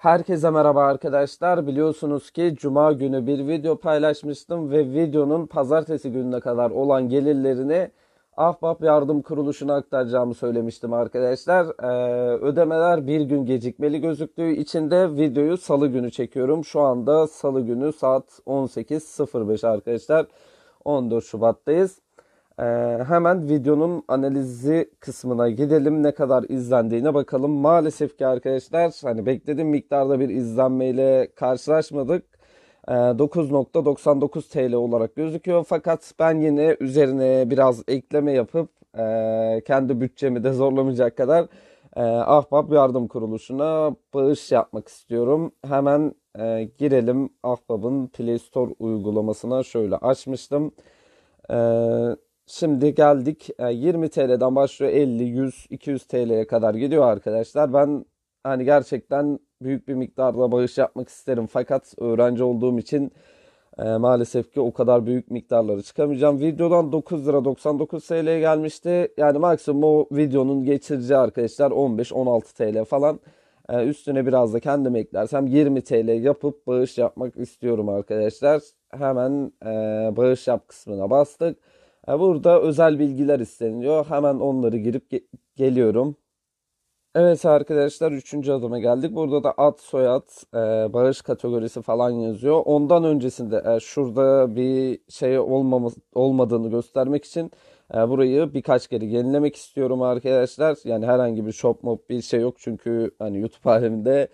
Herkese merhaba arkadaşlar. Biliyorsunuz ki cuma günü bir video paylaşmıştım ve videonun pazartesi gününe kadar olan gelirlerini Ahbap Yardım Kuruluşu'na aktaracağımı söylemiştim arkadaşlar. Ee, ödemeler bir gün gecikmeli gözüktüğü için de videoyu salı günü çekiyorum. Şu anda salı günü saat 18.05 arkadaşlar. 14 Şubat'tayız. Ee, hemen videonun analizi kısmına gidelim. Ne kadar izlendiğine bakalım. Maalesef ki arkadaşlar hani beklediğim miktarda bir izlenmeyle karşılaşmadık. 9.99 ee, TL olarak gözüküyor. Fakat ben yine üzerine biraz ekleme yapıp e, kendi bütçemi de zorlamayacak kadar e, Ahbap Yardım Kuruluşu'na bağış yapmak istiyorum. Hemen e, girelim Ahbap'ın Play Store uygulamasına. Şöyle açmıştım. Eee Şimdi geldik 20 e, TL'den başlıyor 50, 100, 200 TL'ye kadar gidiyor arkadaşlar. Ben hani gerçekten büyük bir miktarda bağış yapmak isterim fakat öğrenci olduğum için e, maalesef ki o kadar büyük miktarları çıkamayacağım. Videodan 9 lira 99 TL'ye gelmişti. Yani maksimum o videonun geçirici arkadaşlar 15-16 TL falan. E, üstüne biraz da kendim eklersem 20 TL yapıp bağış yapmak istiyorum arkadaşlar. Hemen e, bağış yap kısmına bastık. E, burada özel bilgiler isteniyor. Hemen onları girip ge- geliyorum. Evet arkadaşlar 3. adıma geldik. Burada da ad, soyad, e, barış kategorisi falan yazıyor. Ondan öncesinde e, şurada bir şey olmaması, olmadığını göstermek için e, burayı birkaç kere yenilemek istiyorum arkadaşlar. Yani herhangi bir shop mob bir şey yok çünkü hani YouTube aleminde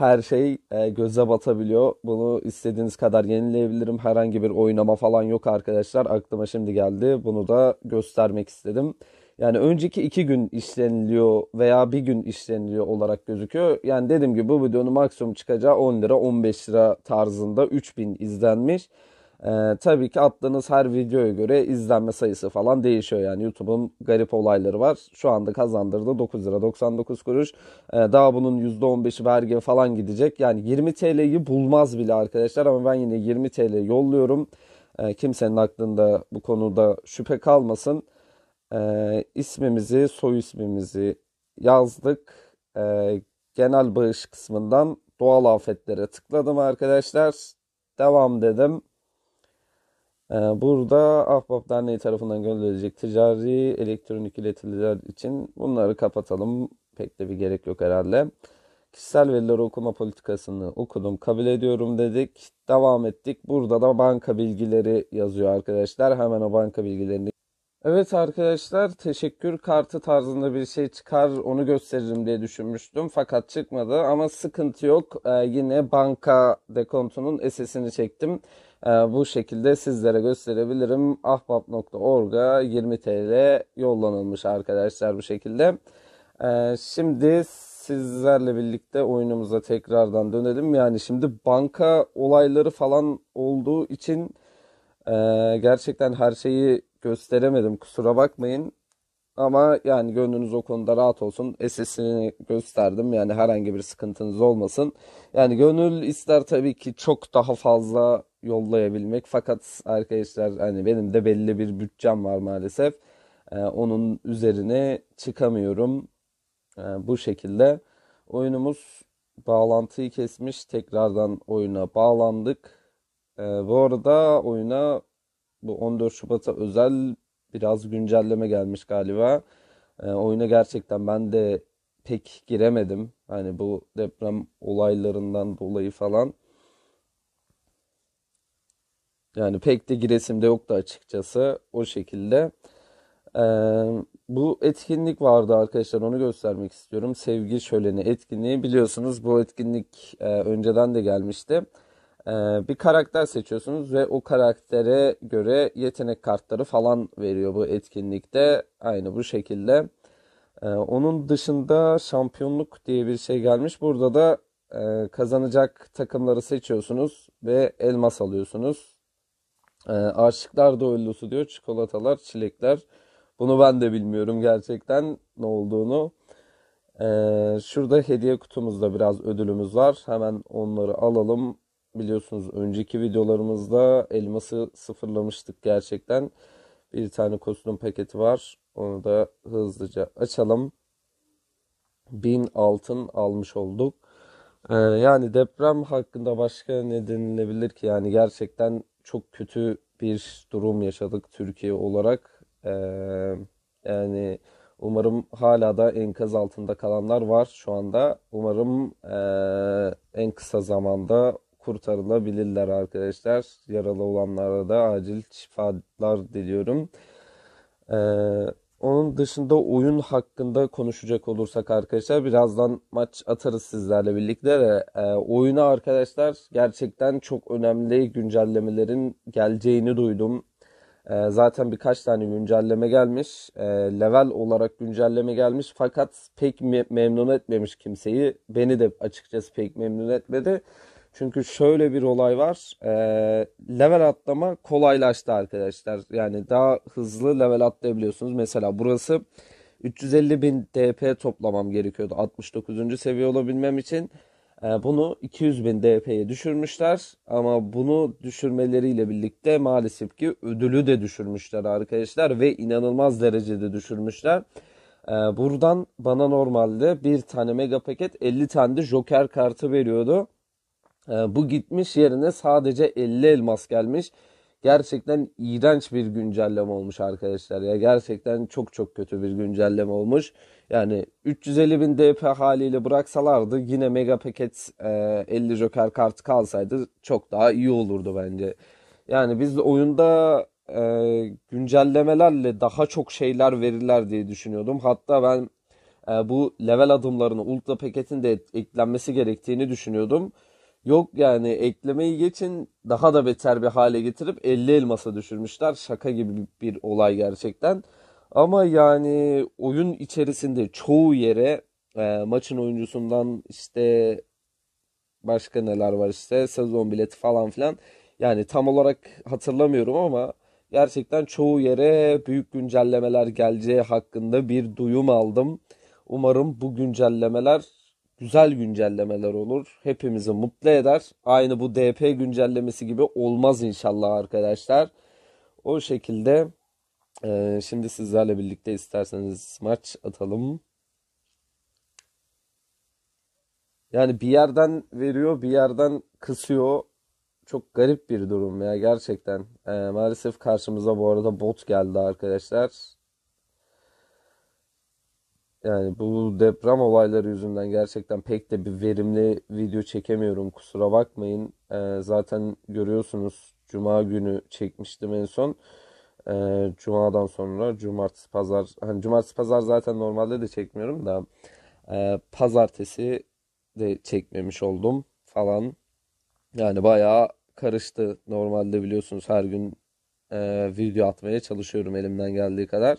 her şey e, göze batabiliyor. Bunu istediğiniz kadar yenileyebilirim. Herhangi bir oynama falan yok arkadaşlar. Aklıma şimdi geldi. Bunu da göstermek istedim. Yani önceki iki gün işleniliyor veya bir gün işleniliyor olarak gözüküyor. Yani dediğim gibi bu videonun maksimum çıkacağı 10 lira 15 lira tarzında 3000 izlenmiş. Ee, tabii ki attığınız her videoya göre izlenme sayısı falan değişiyor. Yani YouTube'un garip olayları var. Şu anda kazandırdı 9 lira 99 kuruş. Ee, daha bunun %15'i vergi falan gidecek. Yani 20 TL'yi bulmaz bile arkadaşlar ama ben yine 20 TL yolluyorum. Ee, kimsenin aklında bu konuda şüphe kalmasın. Ee, ismimizi, soy ismimizi yazdık. Ee, genel bağış kısmından doğal afetlere tıkladım arkadaşlar. Devam dedim. Ee, burada Ahbap Derneği tarafından gönderilecek ticari elektronik iletiler için bunları kapatalım. Pek de bir gerek yok herhalde. Kişisel veriler okuma politikasını okudum, kabul ediyorum dedik. Devam ettik. Burada da banka bilgileri yazıyor arkadaşlar. Hemen o banka bilgilerini Evet arkadaşlar teşekkür kartı tarzında bir şey çıkar onu gösteririm diye düşünmüştüm fakat çıkmadı ama sıkıntı yok ee, yine banka dekontunun SS'ini çektim. Ee, bu şekilde sizlere gösterebilirim. ahbap.org'a 20 TL yollanılmış arkadaşlar bu şekilde. Ee, şimdi sizlerle birlikte oyunumuza tekrardan dönelim. Yani şimdi banka olayları falan olduğu için e, gerçekten her şeyi gösteremedim. Kusura bakmayın. Ama yani gönlünüz o konuda rahat olsun. SS'ini gösterdim. Yani herhangi bir sıkıntınız olmasın. Yani gönül ister tabii ki çok daha fazla yollayabilmek. Fakat arkadaşlar hani benim de belli bir bütçem var maalesef. Ee, onun üzerine çıkamıyorum. Ee, bu şekilde oyunumuz bağlantıyı kesmiş. Tekrardan oyuna bağlandık. Ee, bu arada oyuna bu 14 Şubat'a özel biraz güncelleme gelmiş galiba. Ee, oyuna gerçekten ben de pek giremedim. Hani bu deprem olaylarından dolayı falan. Yani pek de giresimde yoktu açıkçası o şekilde. Ee, bu etkinlik vardı arkadaşlar onu göstermek istiyorum. Sevgi Şöleni etkinliği biliyorsunuz bu etkinlik e, önceden de gelmişti. Ee, bir karakter seçiyorsunuz ve o karaktere göre yetenek kartları falan veriyor bu etkinlikte. Aynı bu şekilde. Ee, onun dışında şampiyonluk diye bir şey gelmiş. Burada da e, kazanacak takımları seçiyorsunuz ve elmas alıyorsunuz. E, aşıklar doğrulusu diyor. Çikolatalar, çilekler. Bunu ben de bilmiyorum gerçekten ne olduğunu. E, şurada hediye kutumuzda biraz ödülümüz var. Hemen onları alalım. Biliyorsunuz önceki videolarımızda elması sıfırlamıştık gerçekten. Bir tane kostüm paketi var. Onu da hızlıca açalım. 1000 altın almış olduk. Ee, yani deprem hakkında başka ne denilebilir ki? Yani gerçekten çok kötü bir durum yaşadık Türkiye olarak. E, yani umarım hala da enkaz altında kalanlar var şu anda. Umarım e, en kısa zamanda kurtarılabilirler arkadaşlar. Yaralı olanlara da acil şifalar diliyorum. Ee, onun dışında oyun hakkında konuşacak olursak arkadaşlar birazdan maç atarız sizlerle birlikte de e, oyuna arkadaşlar gerçekten çok önemli güncellemelerin geleceğini duydum. E, zaten birkaç tane güncelleme gelmiş. E, level olarak güncelleme gelmiş fakat pek me- memnun etmemiş kimseyi. Beni de açıkçası pek memnun etmedi. Çünkü şöyle bir olay var. E, level atlama kolaylaştı arkadaşlar. Yani daha hızlı level atlayabiliyorsunuz. Mesela burası 350 bin DP toplamam gerekiyordu 69. seviye olabilmem için. E, bunu 200 bin DP'ye düşürmüşler. Ama bunu düşürmeleriyle birlikte maalesef ki ödülü de düşürmüşler arkadaşlar. Ve inanılmaz derecede düşürmüşler. E, buradan bana normalde bir tane mega paket 50 tane de joker kartı veriyordu. Ee, bu gitmiş yerine sadece 50 elmas gelmiş. Gerçekten iğrenç bir güncelleme olmuş arkadaşlar ya. Gerçekten çok çok kötü bir güncelleme olmuş. Yani 350 bin DP haliyle bıraksalardı yine mega paket 50 e, joker kartı kalsaydı çok daha iyi olurdu bence. Yani biz oyunda e, güncellemelerle daha çok şeyler verirler diye düşünüyordum. Hatta ben e, bu level adımlarını ultra paketin de eklenmesi gerektiğini düşünüyordum. Yok yani eklemeyi geçin daha da beter bir hale getirip 50 elmasa düşürmüşler. Şaka gibi bir olay gerçekten. Ama yani oyun içerisinde çoğu yere e, maçın oyuncusundan işte başka neler var işte sezon bileti falan filan. Yani tam olarak hatırlamıyorum ama gerçekten çoğu yere büyük güncellemeler geleceği hakkında bir duyum aldım. Umarım bu güncellemeler güzel güncellemeler olur. Hepimizi mutlu eder. Aynı bu DP güncellemesi gibi olmaz inşallah arkadaşlar. O şekilde e, şimdi sizlerle birlikte isterseniz maç atalım. Yani bir yerden veriyor, bir yerden kısıyor. Çok garip bir durum ya gerçekten. E, maalesef karşımıza bu arada bot geldi arkadaşlar. Yani bu deprem olayları yüzünden gerçekten pek de bir verimli video çekemiyorum kusura bakmayın. Ee, zaten görüyorsunuz Cuma günü çekmiştim en son. Ee, Cuma'dan sonra Cumartesi Pazar. Hani Cumartesi Pazar zaten normalde de çekmiyorum da. E, Pazartesi de çekmemiş oldum falan. Yani bayağı karıştı. Normalde biliyorsunuz her gün e, video atmaya çalışıyorum elimden geldiği kadar.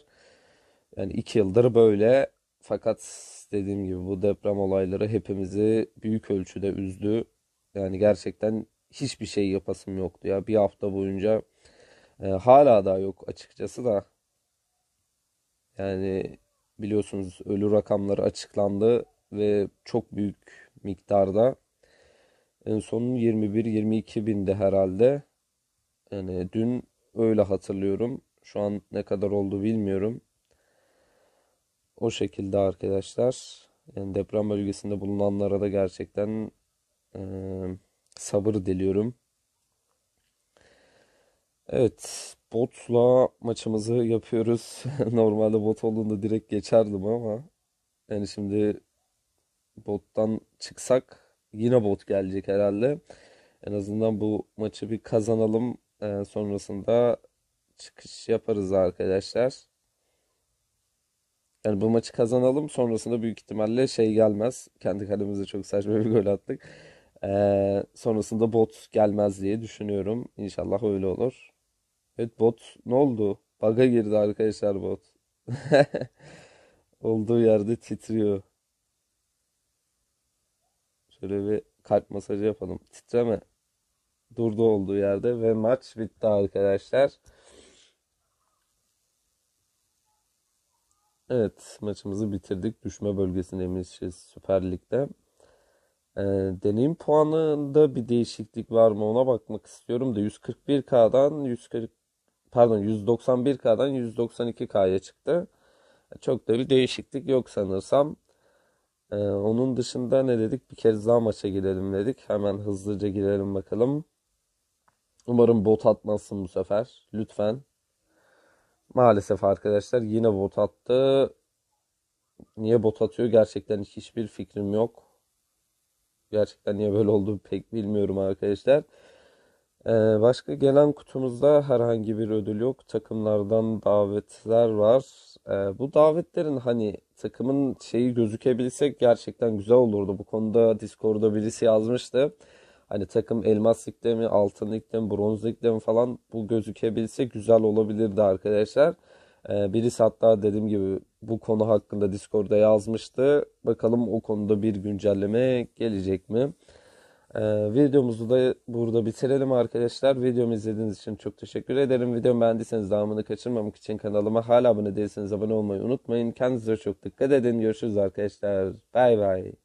Yani iki yıldır böyle fakat dediğim gibi bu deprem olayları hepimizi büyük ölçüde üzdü. Yani gerçekten hiçbir şey yapasım yoktu ya. Bir hafta boyunca e, hala daha yok açıkçası da. Yani biliyorsunuz ölü rakamları açıklandı ve çok büyük miktarda en son 21-22 bindi herhalde. Yani dün öyle hatırlıyorum. Şu an ne kadar oldu bilmiyorum. O şekilde arkadaşlar yani deprem bölgesinde bulunanlara da gerçekten e, sabır diliyorum. Evet botla maçımızı yapıyoruz. Normalde bot olduğunda direkt geçerdim ama yani şimdi bottan çıksak yine bot gelecek herhalde. En azından bu maçı bir kazanalım. E, sonrasında çıkış yaparız arkadaşlar. Yani bu maçı kazanalım sonrasında büyük ihtimalle şey gelmez. Kendi kalemize çok saçma bir gol attık. Ee, sonrasında bot gelmez diye düşünüyorum. İnşallah öyle olur. Evet bot ne oldu? Baga girdi arkadaşlar bot. Olduğu yerde titriyor. Şöyle bir kalp masajı yapalım. Titreme. Durdu olduğu yerde ve maç bitti arkadaşlar. Evet maçımızı bitirdik. Düşme bölgesindeyiz Süper Lig'de. E, deneyim puanında bir değişiklik var mı ona bakmak istiyorum da 141K'dan 140 pardon 191K'dan 192K'ya çıktı. Çok da bir değişiklik yok sanırsam. Ee, onun dışında ne dedik? Bir kez daha maça girelim dedik. Hemen hızlıca girelim bakalım. Umarım bot atmazsın bu sefer. Lütfen. Maalesef arkadaşlar yine bot attı. Niye bot atıyor gerçekten hiçbir fikrim yok. Gerçekten niye böyle oldu pek bilmiyorum arkadaşlar. Ee, başka gelen kutumuzda herhangi bir ödül yok. Takımlardan davetler var. Ee, bu davetlerin hani takımın şeyi gözükebilsek gerçekten güzel olurdu. Bu konuda Discord'da birisi yazmıştı. Hani takım elmas ligde mi, altın ligde mi, bronz ligde mi falan bu gözükebilse güzel olabilirdi arkadaşlar. Ee, birisi hatta dediğim gibi bu konu hakkında Discord'da yazmıştı. Bakalım o konuda bir güncelleme gelecek mi? Ee, videomuzu da burada bitirelim arkadaşlar. Videomu izlediğiniz için çok teşekkür ederim. Videomu beğendiyseniz devamını kaçırmamak için kanalıma hala abone değilseniz abone olmayı unutmayın. Kendinize çok dikkat edin. Görüşürüz arkadaşlar. Bay bay.